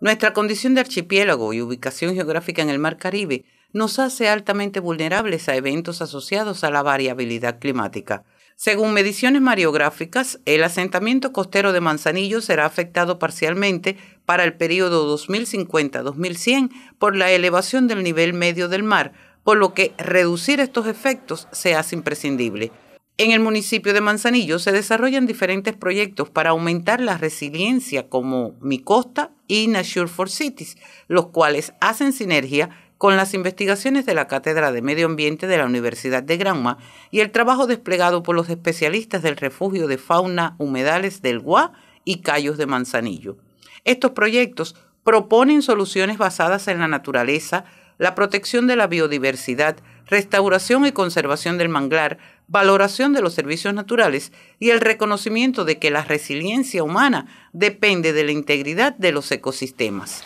Nuestra condición de archipiélago y ubicación geográfica en el Mar Caribe nos hace altamente vulnerables a eventos asociados a la variabilidad climática. Según mediciones mariográficas, el asentamiento costero de Manzanillo será afectado parcialmente para el periodo 2050-2100 por la elevación del nivel medio del mar, por lo que reducir estos efectos se hace imprescindible. En el municipio de Manzanillo se desarrollan diferentes proyectos para aumentar la resiliencia como Mi Costa y Nature for Cities, los cuales hacen sinergia con las investigaciones de la Cátedra de Medio Ambiente de la Universidad de Granma y el trabajo desplegado por los especialistas del Refugio de Fauna Humedales del Guá y Cayos de Manzanillo. Estos proyectos proponen soluciones basadas en la naturaleza, la protección de la biodiversidad, restauración y conservación del manglar, valoración de los servicios naturales y el reconocimiento de que la resiliencia humana depende de la integridad de los ecosistemas.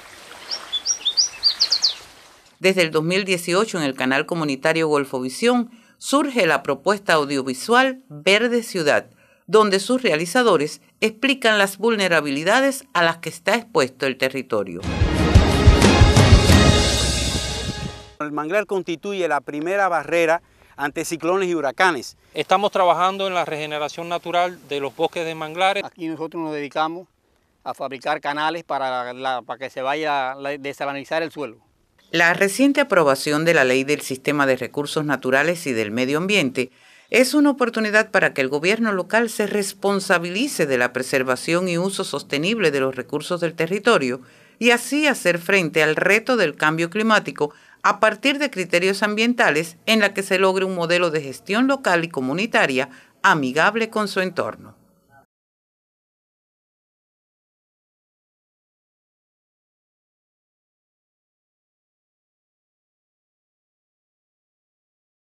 Desde el 2018 en el canal comunitario Golfovisión surge la propuesta audiovisual Verde Ciudad, donde sus realizadores explican las vulnerabilidades a las que está expuesto el territorio. El manglar constituye la primera barrera ante ciclones y huracanes. Estamos trabajando en la regeneración natural de los bosques de manglares. Aquí nosotros nos dedicamos a fabricar canales para, que se vaya a el suelo. La reciente aprobación de la Ley del Sistema de Recursos Naturales y del Medio Ambiente es una oportunidad para que el gobierno local se responsabilice de la preservación y uso sostenible de los recursos del territorio y así hacer frente al reto del cambio climático a partir de criterios ambientales en la que se logre un modelo de gestión local y comunitaria amigable con su entorno.